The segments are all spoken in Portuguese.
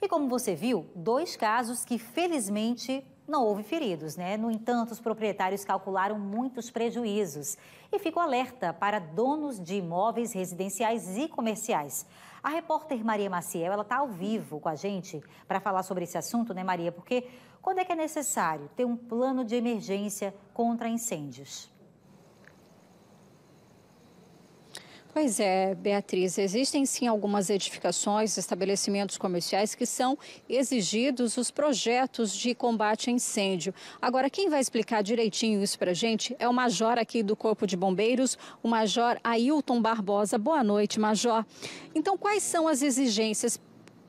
E como você viu, dois casos que felizmente não houve feridos, né? No entanto, os proprietários calcularam muitos prejuízos. E fico alerta para donos de imóveis residenciais e comerciais. A repórter Maria Maciel, ela está ao vivo com a gente para falar sobre esse assunto, né, Maria? Porque quando é que é necessário ter um plano de emergência contra incêndios? Pois é, Beatriz, existem sim algumas edificações, estabelecimentos comerciais que são exigidos os projetos de combate a incêndio. Agora, quem vai explicar direitinho isso para gente é o major aqui do Corpo de Bombeiros, o major Ailton Barbosa. Boa noite, major. Então, quais são as exigências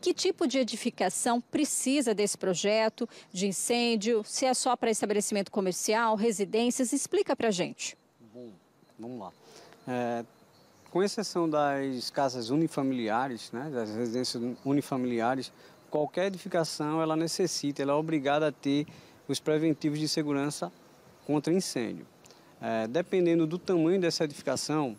que tipo de edificação precisa desse projeto de incêndio? Se é só para estabelecimento comercial, residências? Explica para a gente. Bom, vamos lá. É, com exceção das casas unifamiliares, né, das residências unifamiliares, qualquer edificação ela necessita, ela é obrigada a ter os preventivos de segurança contra incêndio. É, dependendo do tamanho dessa edificação,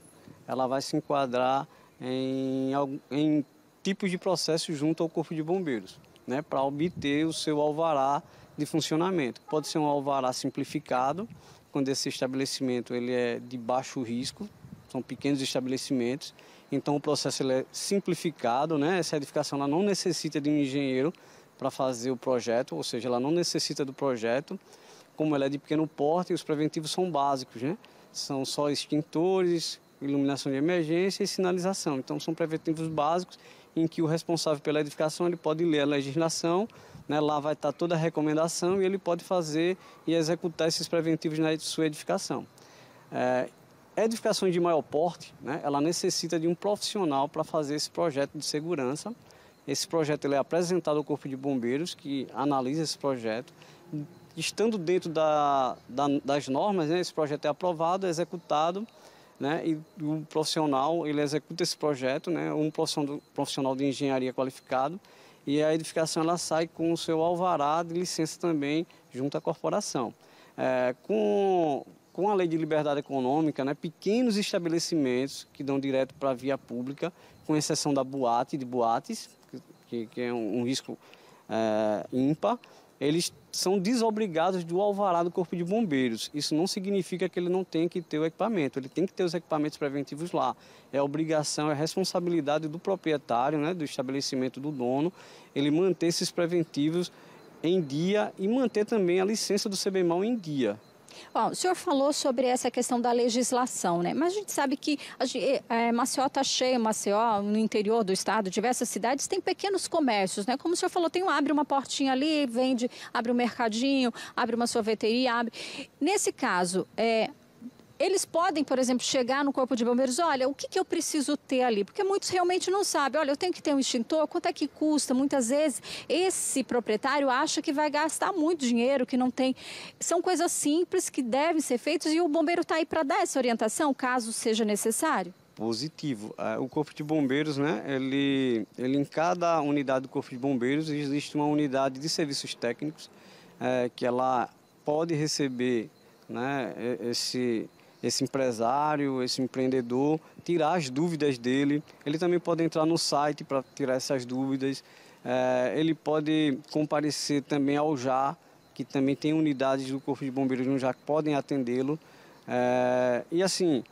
ela vai se enquadrar em, em tipos de processo junto ao Corpo de Bombeiros, né, para obter o seu alvará de funcionamento. Pode ser um alvará simplificado, quando esse estabelecimento ele é de baixo risco, são pequenos estabelecimentos, então o processo é simplificado, né? Essa edificação ela não necessita de um engenheiro para fazer o projeto, ou seja, ela não necessita do projeto, como ela é de pequeno porte, os preventivos são básicos, né? São só extintores, iluminação de emergência e sinalização. Então são preventivos básicos em que o responsável pela edificação ele pode ler a legislação, né? lá vai estar tá toda a recomendação e ele pode fazer e executar esses preventivos na sua edificação. É, edificações de maior porte, né, ela necessita de um profissional para fazer esse projeto de segurança. Esse projeto ele é apresentado ao Corpo de Bombeiros, que analisa esse projeto. Estando dentro da, da, das normas, né, esse projeto é aprovado, é executado, né, e o profissional ele executa esse projeto, né, um profissional de engenharia qualificado, e a edificação ela sai com o seu alvará de licença também junto à corporação. É, com com a lei de liberdade econômica, né, pequenos estabelecimentos que dão direto para a via pública, com exceção da boate, de boates, que, que é um, um risco é, ímpar, eles são desobrigados do alvará do Corpo de Bombeiros. Isso não significa que ele não tenha que ter o equipamento, ele tem que ter os equipamentos preventivos lá. É obrigação, é responsabilidade do proprietário, né, do estabelecimento do dono, ele manter esses preventivos em dia e manter também a licença do CBMAL em dia. Bom, o senhor falou sobre essa questão da legislação, né? Mas a gente sabe que a, é, é, Maceió está cheia, Maceió, no interior do estado, diversas cidades têm pequenos comércios, né? Como o senhor falou, tem um, abre uma portinha ali, vende, abre um mercadinho, abre uma sorveteria, abre. Nesse caso, é, eles podem, por exemplo, chegar no corpo de bombeiros, olha, o que, que eu preciso ter ali? Porque muitos realmente não sabem, olha, eu tenho que ter um extintor, quanto é que custa? Muitas vezes esse proprietário acha que vai gastar muito dinheiro, que não tem. São coisas simples que devem ser feitas e o bombeiro está aí para dar essa orientação, caso seja necessário positivo. Ah, o Corpo de Bombeiros, né, ele, ele em cada unidade do Corpo de Bombeiros existe uma unidade de serviços técnicos é, que ela pode receber né, esse, esse empresário, esse empreendedor, tirar as dúvidas dele. Ele também pode entrar no site para tirar essas dúvidas. É, ele pode comparecer também ao JA, que também tem unidades do Corpo de Bombeiros no JA que podem atendê-lo. É, e assim,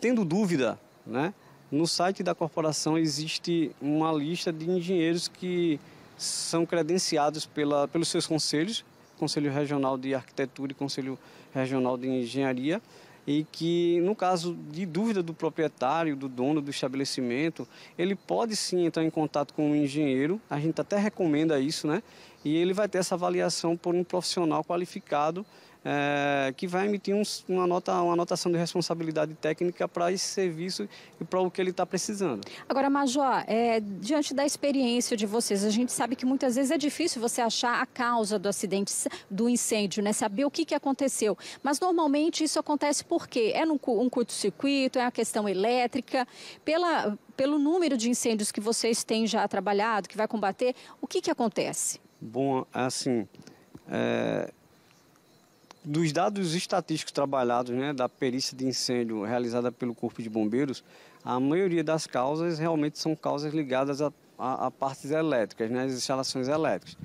tendo dúvida, né, no site da corporação existe uma lista de engenheiros que são credenciados pela, pelos seus conselhos, Conselho Regional de Arquitetura e Conselho Regional de Engenharia, e que, no caso de dúvida do proprietário, do dono do estabelecimento, ele pode sim entrar em contato com o um engenheiro, a gente até recomenda isso, né? E ele vai ter essa avaliação por um profissional qualificado é, que vai emitir um, uma, nota, uma anotação de responsabilidade técnica para esse serviço e para o que ele está precisando. Agora, Major, é, diante da experiência de vocês, a gente sabe que muitas vezes é difícil você achar a causa do acidente, do incêndio, né? saber o que, que aconteceu. Mas normalmente isso acontece por quê? É num, um curto-circuito, é uma questão elétrica, pela, pelo número de incêndios que vocês têm já trabalhado, que vai combater, o que, que acontece? Bom, assim, é, dos dados estatísticos trabalhados, né, da perícia de incêndio realizada pelo Corpo de Bombeiros, a maioria das causas realmente são causas ligadas a, a, a partes elétricas, né, as instalações elétricas,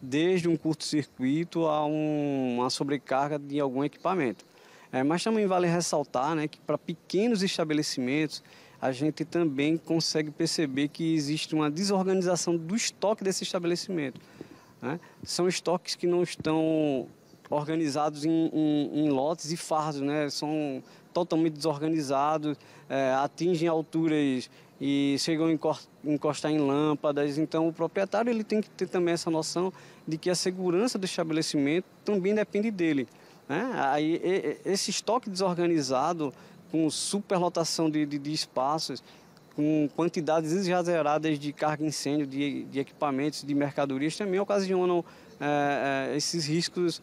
desde um curto-circuito a um, uma sobrecarga de algum equipamento. É, mas também vale ressaltar né, que para pequenos estabelecimentos, a gente também consegue perceber que existe uma desorganização do estoque desse estabelecimento. Né? São estoques que não estão organizados em, em, em lotes e fardos, né? São totalmente desorganizados, é, atingem alturas e chegam a encostar em lâmpadas. Então, o proprietário ele tem que ter também essa noção de que a segurança do estabelecimento também depende dele. Né? Aí, esse estoque desorganizado, com superlotação de, de, de espaços, com quantidades exageradas de carga incêndio, de, de equipamentos, de mercadorias, também ocasionam é, é esses riscos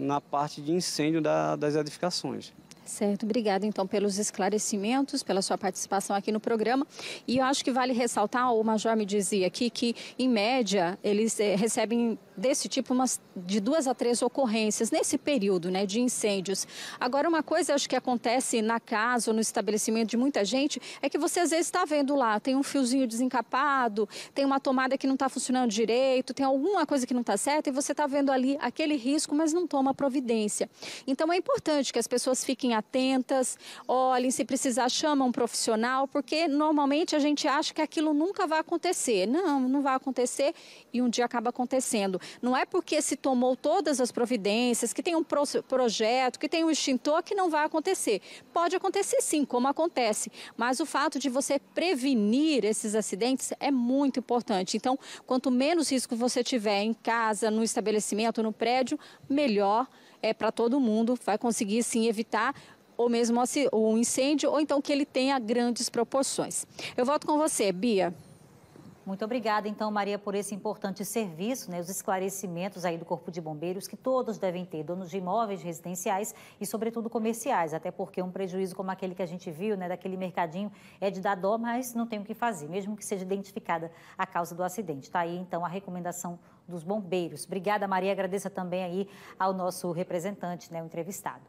na parte de incêndio da, das edificações. Certo, obrigada então pelos esclarecimentos, pela sua participação aqui no programa. E eu acho que vale ressaltar, o Major me dizia aqui, que em média eles eh, recebem desse tipo umas de duas a três ocorrências nesse período né, de incêndios. Agora, uma coisa acho que acontece na casa ou no estabelecimento de muita gente é que você às vezes está vendo lá, tem um fiozinho desencapado, tem uma tomada que não está funcionando direito, tem alguma coisa que não está certa e você está vendo ali aquele risco, mas não toma providência. Então é importante que as pessoas fiquem fiquem atentas, olhem, se precisar, chama um profissional, porque normalmente a gente acha que aquilo nunca vai acontecer. Não, não vai acontecer e um dia acaba acontecendo. Não é porque se tomou todas as providências, que tem um pro projeto, que tem um extintor, que não vai acontecer. Pode acontecer sim, como acontece, mas o fato de você prevenir esses acidentes é muito importante. Então, quanto menos risco você tiver em casa, no estabelecimento, no prédio, melhor é, para todo mundo, vai conseguir sim evitar ou mesmo um incêndio, ou então que ele tenha grandes proporções. Eu volto com você, Bia. Muito obrigada, então, Maria, por esse importante serviço, né, os esclarecimentos aí do Corpo de Bombeiros que todos devem ter, donos de imóveis residenciais e, sobretudo, comerciais, até porque um prejuízo como aquele que a gente viu, né, daquele mercadinho, é de dar dó, mas não tem o que fazer, mesmo que seja identificada a causa do acidente. Está aí, então, a recomendação dos bombeiros. Obrigada, Maria. Agradeça também aí ao nosso representante, né, o entrevistado.